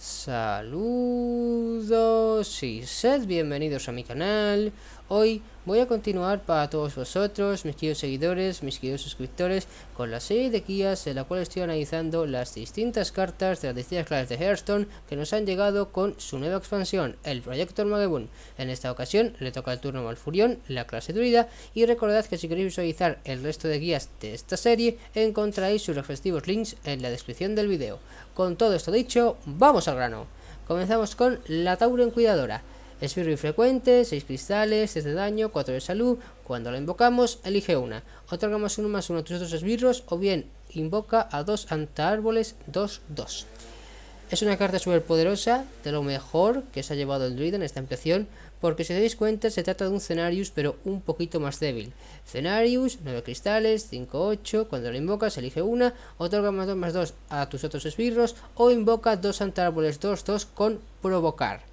Saludos y sed bienvenidos a mi canal. Hoy Voy a continuar para todos vosotros, mis queridos seguidores, mis queridos suscriptores, con la serie de guías en la cual estoy analizando las distintas cartas de las distintas clases de Hearthstone que nos han llegado con su nueva expansión, el Proyecto Armageddon. En esta ocasión le toca el turno a Furión, la clase druida, y recordad que si queréis visualizar el resto de guías de esta serie, encontráis sus respectivos links en la descripción del video. Con todo esto dicho, ¡vamos al grano! Comenzamos con la Tauren Cuidadora. Esbirro infrecuente, 6 cristales, 6 de daño, 4 de salud. Cuando la invocamos, elige una. Otorgamos 1 más 1 a tus otros esbirros o bien invoca a dos antaárboles 2-2. Es una carta súper poderosa, de lo mejor que se ha llevado el druida en esta ampliación, porque si dais cuenta se trata de un Cenarius pero un poquito más débil. Cenarius, 9 cristales, 5-8, cuando la invocas elige una, otorga más 2 más 2 a tus otros esbirros o invoca dos antaárboles 2-2 con provocar.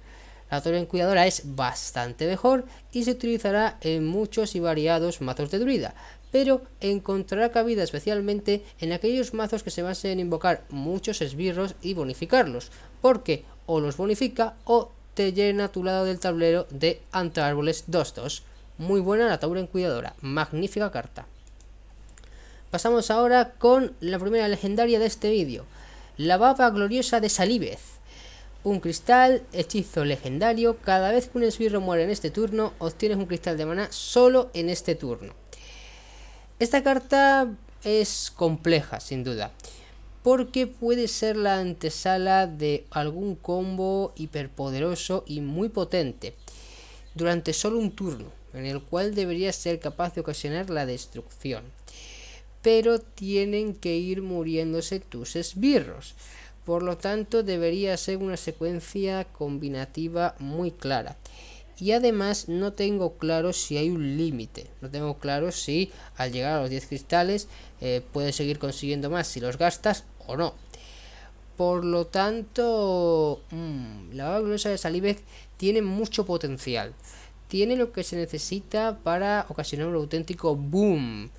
La torre cuidadora es bastante mejor y se utilizará en muchos y variados mazos de druida, pero encontrará cabida especialmente en aquellos mazos que se basen en invocar muchos esbirros y bonificarlos, porque o los bonifica o te llena tu lado del tablero de antárboles 2-2. Muy buena la en Cuidadora, magnífica carta. Pasamos ahora con la primera legendaria de este vídeo, la baba gloriosa de Salivez un cristal, hechizo legendario. Cada vez que un esbirro muere en este turno, obtienes un cristal de maná solo en este turno. Esta carta es compleja, sin duda, porque puede ser la antesala de algún combo hiperpoderoso y muy potente durante solo un turno, en el cual debería ser capaz de ocasionar la destrucción. Pero tienen que ir muriéndose tus esbirros. Por lo tanto, debería ser una secuencia combinativa muy clara. Y además no tengo claro si hay un límite. No tengo claro si al llegar a los 10 cristales eh, puedes seguir consiguiendo más si los gastas o no. Por lo tanto, mm, la baba de Salivez tiene mucho potencial. Tiene lo que se necesita para ocasionar un auténtico boom.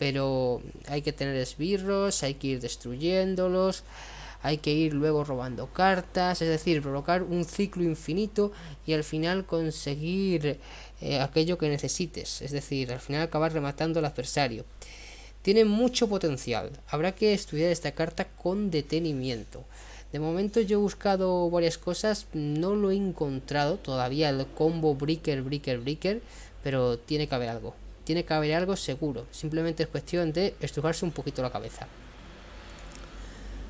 Pero hay que tener esbirros, hay que ir destruyéndolos hay que ir luego robando cartas, es decir, provocar un ciclo infinito y al final conseguir eh, aquello que necesites, es decir, al final acabar rematando al adversario. Tiene mucho potencial, habrá que estudiar esta carta con detenimiento. De momento yo he buscado varias cosas, no lo he encontrado todavía el combo breaker, breaker, breaker, pero tiene que haber algo. Tiene que haber algo seguro, simplemente es cuestión de estrujarse un poquito la cabeza.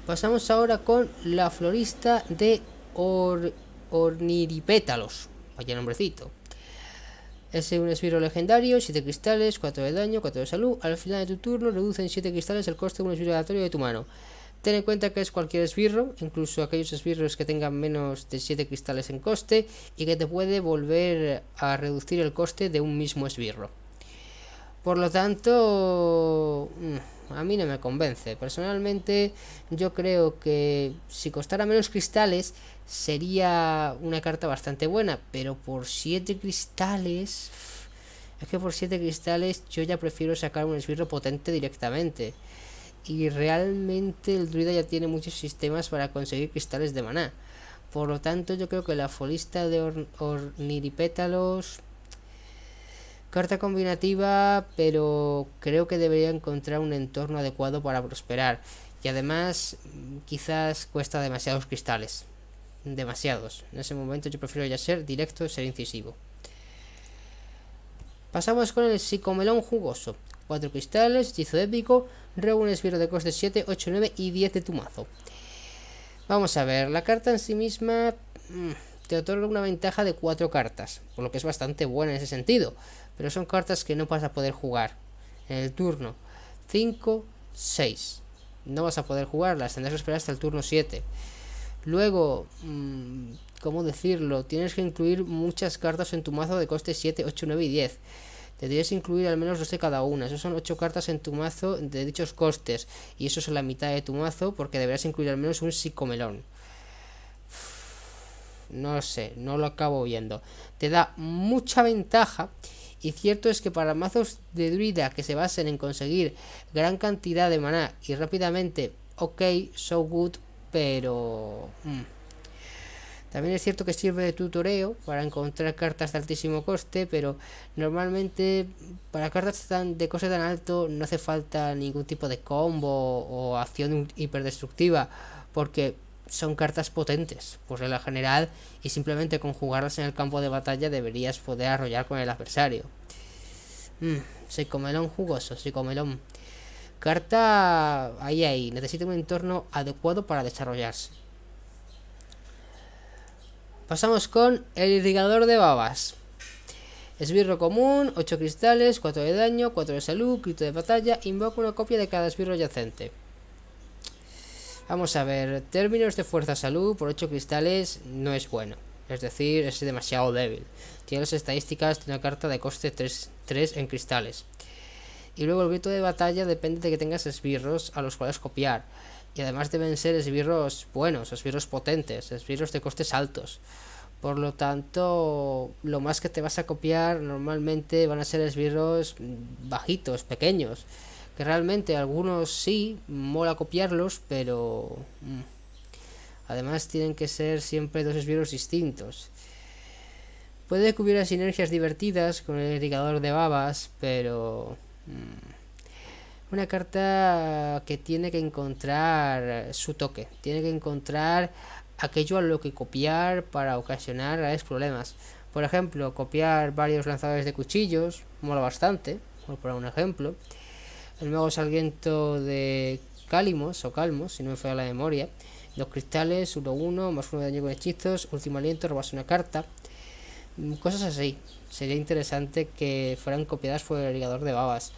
Pasamos ahora con la florista de Orniripétalos. Vaya nombrecito. Es un esbirro legendario, 7 cristales, 4 de daño, 4 de salud. Al final de tu turno reduce en 7 cristales el coste de un esbirro aleatorio de tu mano. Ten en cuenta que es cualquier esbirro, incluso aquellos esbirros que tengan menos de 7 cristales en coste y que te puede volver a reducir el coste de un mismo esbirro. Por lo tanto... Mm, a mí no me convence. Personalmente yo creo que si costara menos cristales sería una carta bastante buena, pero por 7 cristales... Es que por 7 cristales yo ya prefiero sacar un esbirro potente directamente. Y realmente el druida ya tiene muchos sistemas para conseguir cristales de maná. Por lo tanto yo creo que la folista de orniripétalos Carta combinativa, pero creo que debería encontrar un entorno adecuado para prosperar. Y además, quizás cuesta demasiados cristales. Demasiados. En ese momento yo prefiero ya ser directo ser incisivo. Pasamos con el psicomelón jugoso. cuatro cristales, hechizo épico, reúne esbirro de coste 7, 8, 9 y 10 de tu mazo. Vamos a ver, la carta en sí misma... Mm, te otorga una ventaja de cuatro cartas, por lo que es bastante buena en ese sentido, pero son cartas que no vas a poder jugar en el turno 5, 6. No vas a poder jugarlas, tendrás que esperar hasta el turno 7. Luego, mm, ¿cómo decirlo? Tienes que incluir muchas cartas en tu mazo de costes 7, 8, 9 y 10. Tendrías que incluir al menos dos de cada una. Eso son 8 cartas en tu mazo de dichos costes. Y eso es la mitad de tu mazo porque deberás incluir al menos un psicomelón no sé, no lo acabo viendo. Te da mucha ventaja y cierto es que para mazos de druida que se basen en conseguir gran cantidad de maná y rápidamente, ok, so good, pero... Mm. También es cierto que sirve de tutoreo para encontrar cartas de altísimo coste, pero normalmente para cartas tan, de coste tan alto no hace falta ningún tipo de combo o acción hiperdestructiva, porque son cartas potentes, por la general, y simplemente con jugarlas en el campo de batalla deberías poder arrollar con el adversario. Mmm, psicomelón jugoso, psicomelón. Carta ahí, ahí, necesita un entorno adecuado para desarrollarse. Pasamos con el irrigador de babas. Esbirro común, 8 cristales, 4 de daño, 4 de salud, grito de batalla, invoca una copia de cada esbirro yacente. Vamos a ver, términos de fuerza salud por 8 cristales no es bueno. Es decir, es demasiado débil. Tiene las estadísticas de una carta de coste 3, en cristales. Y luego el grito de batalla depende de que tengas esbirros a los cuales copiar. Y además deben ser esbirros buenos, esbirros potentes, esbirros de costes altos. Por lo tanto, lo más que te vas a copiar normalmente van a ser esbirros bajitos, pequeños que realmente algunos sí, mola copiarlos, pero mm, además tienen que ser siempre dos esbirros distintos. Puede que hubiera sinergias divertidas con el irrigador de babas, pero... Mm, una carta que tiene que encontrar su toque, tiene que encontrar aquello a lo que copiar para ocasionar graves problemas. Por ejemplo, copiar varios lanzadores de cuchillos mola bastante, por un ejemplo el nuevo saliento de Calimos, o Calmos, si no me falla la memoria. Dos cristales, uno, más uno de daño con hechizos, último aliento, robas una carta. Mm, cosas así. Sería interesante que fueran copiadas por el ligador de babas.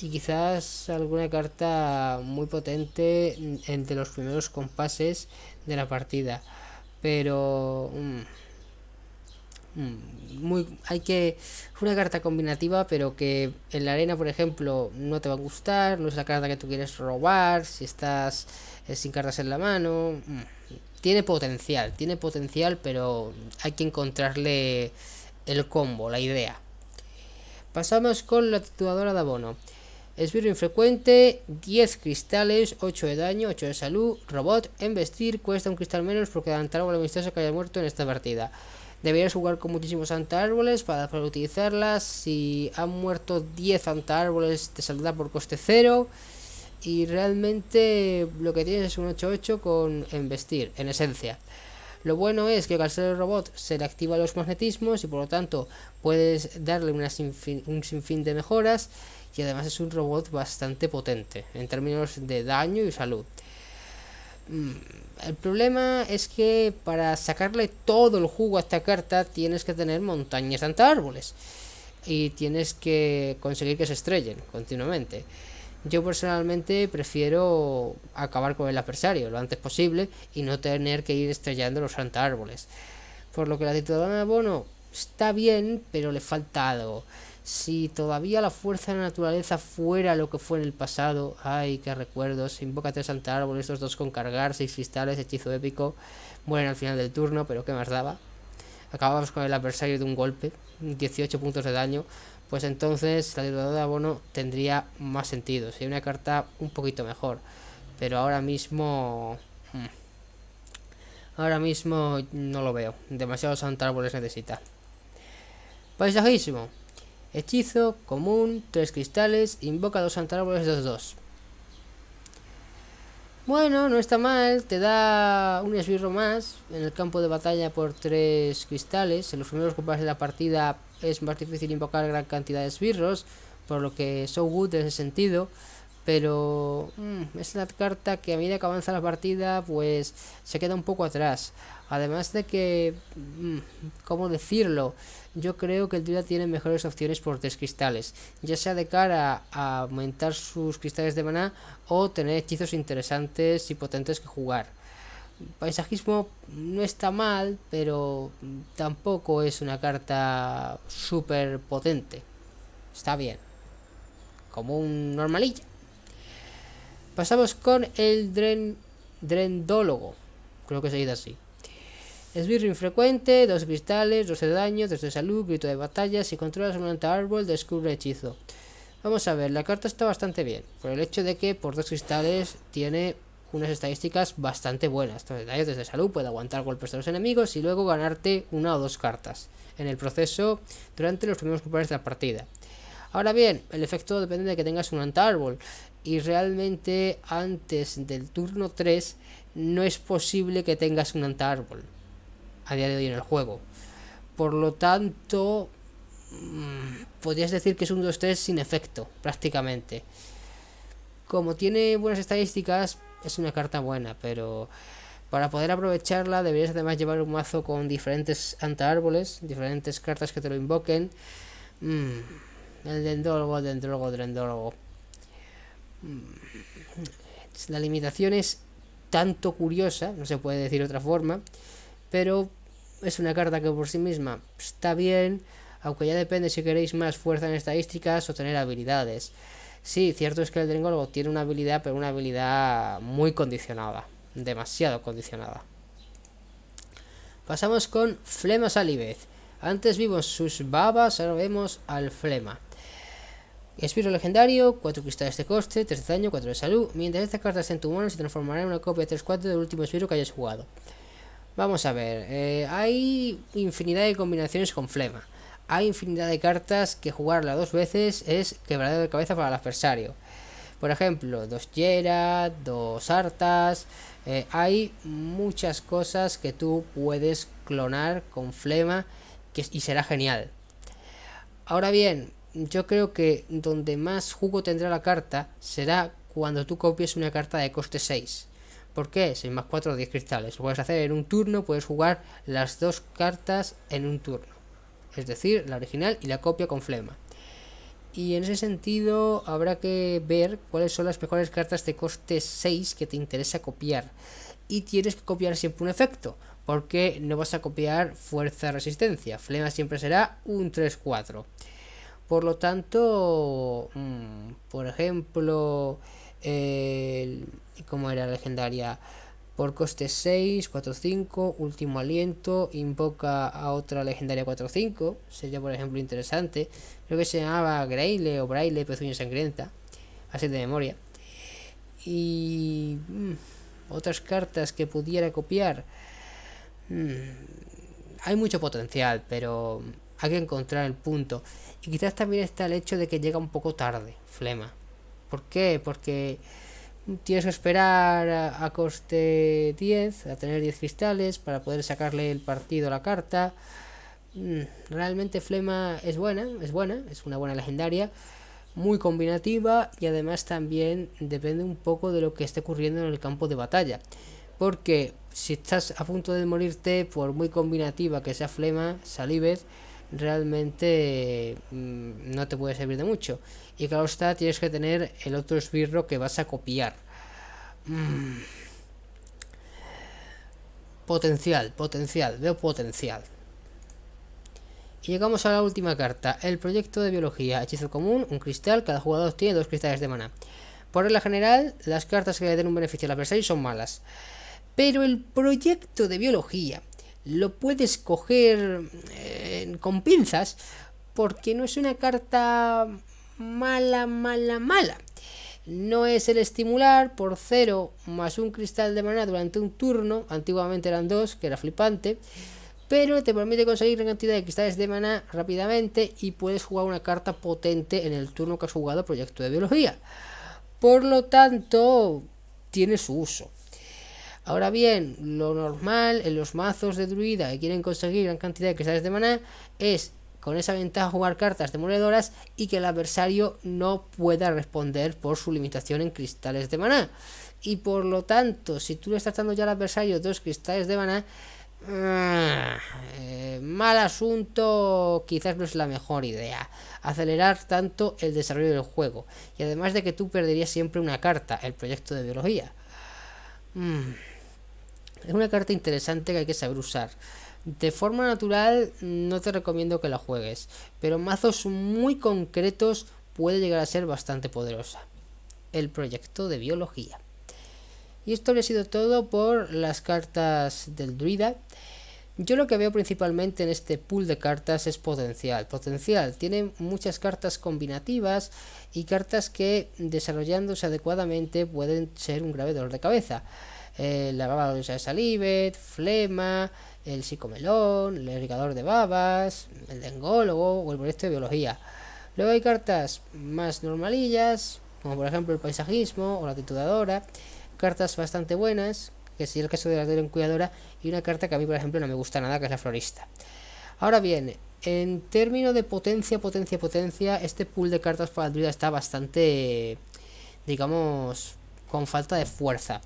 Y quizás alguna carta muy potente mm, entre los primeros compases de la partida. Pero... Mm, Mm, muy hay que una carta combinativa pero que en la arena por ejemplo no te va a gustar no es la carta que tú quieres robar si estás eh, sin cartas en la mano mm. tiene potencial tiene potencial pero hay que encontrarle el combo la idea pasamos con la tatuadora de abono Esbirro infrecuente, 10 cristales, 8 de daño, 8 de salud, robot, embestir, cuesta un cristal menos porque adelantar la misterioso que haya muerto en esta partida. Deberías jugar con muchísimos Árboles para poder utilizarlas. Si han muerto 10 Árboles te saldrá por coste cero Y realmente lo que tienes es un 8-8 con embestir, en esencia. Lo bueno es que al ser el robot se le activa los magnetismos y por lo tanto puedes darle un sinfín de mejoras y además es un robot bastante potente en términos de daño y salud. Mm, el problema es que para sacarle todo el jugo a esta carta tienes que tener montañas de árboles. Y tienes que conseguir que se estrellen continuamente. Yo personalmente prefiero acabar con el adversario lo antes posible y no tener que ir estrellando los árboles. Por lo que la titulada abono está bien, pero le falta algo. Si todavía la fuerza de la naturaleza fuera lo que fue en el pasado, ay, qué recuerdos, invoca tres Santa Árbol, estos dos con cargar, seis cristales, hechizo épico, mueren al final del turno, pero qué más daba. Acabamos con el adversario de un golpe, 18 puntos de daño, pues entonces la deuda de abono tendría más sentido, sería una carta un poquito mejor, pero ahora mismo... Hmm, ahora mismo no lo veo. Demasiados árboles necesita. Paisajísimo Hechizo, común, tres cristales, invoca dos y 2 dos Bueno, no está mal, te da un esbirro más en el campo de batalla por tres cristales. En los primeros combates de la partida es más difícil invocar gran cantidad de esbirros, por lo que so good en ese sentido pero mm. es una carta que a medida que avanza la partida pues se queda un poco atrás. Además de que, mm, ¿cómo decirlo? Yo creo que el Duda tiene mejores opciones por tres cristales, ya sea de cara a aumentar sus cristales de maná o tener hechizos interesantes y potentes que jugar. Paisajismo no está mal, pero tampoco es una carta super potente. Está bien. Como un normalilla. Pasamos con el dren, drendólogo. Creo que se dice así. Esbirro infrecuente, dos cristales, 12 de daño, de salud, grito de batalla. Si controlas un antárbol, árbol, descubre hechizo. Vamos a ver, la carta está bastante bien. Por el hecho de que por dos cristales tiene unas estadísticas bastante buenas. Entonces, daños desde salud puede aguantar golpes de los enemigos y luego ganarte una o dos cartas en el proceso durante los primeros turnos de la partida. Ahora bien, el efecto depende de que tengas un árbol y realmente antes del turno 3 no es posible que tengas un antárbol a día de hoy en el juego. Por lo tanto, mm, podrías decir que es un 2-3 sin efecto, prácticamente. Como tiene buenas estadísticas, es una carta buena, pero para poder aprovecharla deberías además llevar un mazo con diferentes antaárboles, diferentes cartas que te lo invoquen. Mm, el dendrólogo, el dendrólogo. La limitación es tanto curiosa, no se puede decir de otra forma, pero es una carta que por sí misma está bien, aunque ya depende si queréis más fuerza en estadísticas o tener habilidades. Sí, cierto es que el Drengolgo tiene una habilidad, pero una habilidad muy condicionada, demasiado condicionada. Pasamos con Flema Salivez. Antes vimos sus babas, ahora vemos al Flema. Espiro legendario, 4 cristales de coste, 3 de daño, 4 de salud. Mientras esta carta esté en tu mano, se transformará en una copia 3-4 del último espiro que hayas jugado. Vamos a ver, eh, hay infinidad de combinaciones con flema. Hay infinidad de cartas que jugarla dos veces es quebradero de cabeza para el adversario. Por ejemplo, dos Yera, dos Artas. Eh, hay muchas cosas que tú puedes clonar con flema y será genial. Ahora bien, yo creo que donde más jugo tendrá la carta será cuando tú copies una carta de coste 6. ¿Por qué? 6 más 4, 10 cristales. Lo puedes hacer en un turno, puedes jugar las dos cartas en un turno. Es decir, la original y la copia con flema. Y en ese sentido habrá que ver cuáles son las mejores cartas de coste 6 que te interesa copiar. Y tienes que copiar siempre un efecto, porque no vas a copiar fuerza resistencia. Flema siempre será un 3-4. Por lo tanto, mm, por ejemplo, cómo como era legendaria, por coste 6, 4-5, último aliento, invoca a otra legendaria 4-5, sería por ejemplo interesante, creo que se llamaba Graile o Braille, pezuña sangrienta, así de memoria. Y mm, otras cartas que pudiera copiar. Mm, hay mucho potencial, pero hay que encontrar el punto. Y quizás también está el hecho de que llega un poco tarde, Flema. ¿Por qué? Porque tienes que esperar a, coste 10, a tener 10 cristales, para poder sacarle el partido a la carta. Mm, realmente Flema es buena, es buena, es una buena legendaria, muy combinativa y además también depende un poco de lo que esté ocurriendo en el campo de batalla. Porque si estás a punto de morirte, por muy combinativa que sea Flema, salives realmente mm, no te puede servir de mucho. Y claro está, tienes que tener el otro esbirro que vas a copiar. Mm. Potencial, potencial, veo potencial. Y llegamos a la última carta, el proyecto de biología, hechizo común, un cristal, cada jugador tiene dos cristales de mana Por regla general, las cartas que le den un beneficio al adversario son malas. Pero el proyecto de biología lo puedes coger... Eh, con pinzas, porque no es una carta mala, mala, mala. No es el estimular por cero más un cristal de maná durante un turno, antiguamente eran dos, que era flipante, pero te permite conseguir una cantidad de cristales de maná rápidamente y puedes jugar una carta potente en el turno que has jugado proyecto de biología. Por lo tanto, tiene su uso. Ahora bien, lo normal en los mazos de druida que quieren conseguir gran cantidad de cristales de maná es con esa ventaja jugar cartas demoledoras y que el adversario no pueda responder por su limitación en cristales de maná. Y por lo tanto, si tú le estás dando ya al adversario dos cristales de maná, ah, eh, mal asunto, quizás no es la mejor idea. Acelerar tanto el desarrollo del juego. Y además de que tú perderías siempre una carta, el proyecto de biología. Mm. Es una carta interesante que hay que saber usar. De forma natural no te recomiendo que la juegues, pero mazos muy concretos puede llegar a ser bastante poderosa. El proyecto de biología. Y esto le ha sido todo por las cartas del druida. Yo lo que veo principalmente en este pool de cartas es potencial. Potencial. Tiene muchas cartas combinativas y cartas que desarrollándose adecuadamente pueden ser un grave dolor de cabeza la baba de salivet, flema, el psicomelón, el irrigador de babas, el dengólogo o el proyecto de biología. Luego hay cartas más normalillas, como por ejemplo el paisajismo o la tituladora, cartas bastante buenas, que sería el caso de la cuidadora, y una carta que a mí por ejemplo no me gusta nada, que es la florista. Ahora bien, en términos de potencia, potencia, potencia, este pool de cartas para la druida está bastante, digamos, con falta de fuerza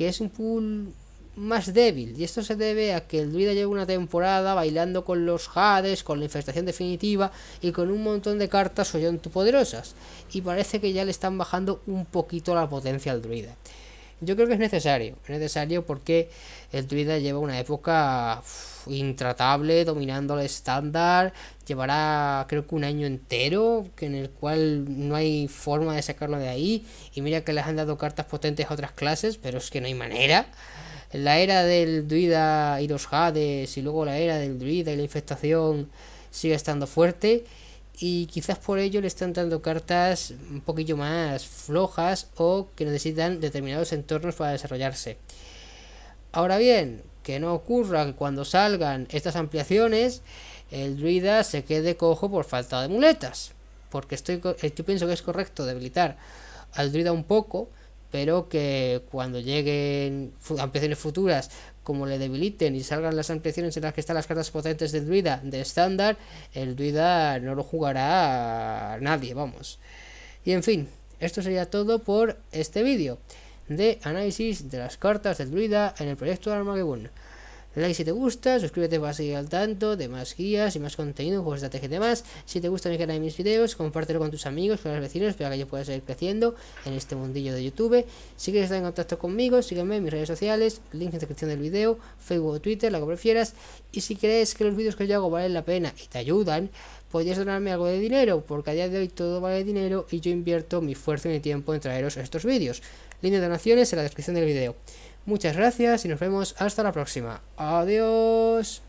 que es un pool más débil. Y esto se debe a que el druida lleva una temporada bailando con los Hades, con la infestación definitiva y con un montón de cartas poderosas. Y parece que ya le están bajando un poquito la potencia al druida. Yo creo que es necesario, es necesario porque el druida lleva una época intratable, dominando el estándar, llevará creo que un año entero que en el cual no hay forma de sacarlo de ahí y mira que les han dado cartas potentes a otras clases, pero es que no hay manera. La era del druida y los Hades y luego la era del druida y la infestación sigue estando fuerte y quizás por ello le están dando cartas un poquillo más flojas o que necesitan determinados entornos para desarrollarse. Ahora bien, que no ocurra que cuando salgan estas ampliaciones el druida se quede cojo por falta de muletas, porque estoy, eh, yo pienso que es correcto debilitar al druida un poco, pero que cuando lleguen ampliaciones futuras como le debiliten y salgan las ampliaciones en las que están las cartas potentes del druida de estándar, el druida no lo jugará a nadie, vamos. Y en fin, esto sería todo por este vídeo de análisis de las cartas de druida en el proyecto de Armageddon like si te gusta, suscríbete para seguir al tanto de más guías y más contenido, juegos de estrategia y demás. Si te gusta mi canal y mis videos, compártelo con tus amigos, con los vecinos, para que yo pueda seguir creciendo en este mundillo de YouTube. Si quieres estar en contacto conmigo, sígueme en mis redes sociales, link en la descripción del video, Facebook o Twitter, lo que prefieras. Y si crees que los vídeos que yo hago valen la pena y te ayudan, podrías donarme algo de dinero, porque a día de hoy todo vale dinero y yo invierto mi fuerza y mi tiempo en traeros estos vídeos. Link de donaciones en la descripción del video. Muchas gracias y nos vemos hasta la próxima. Adiós.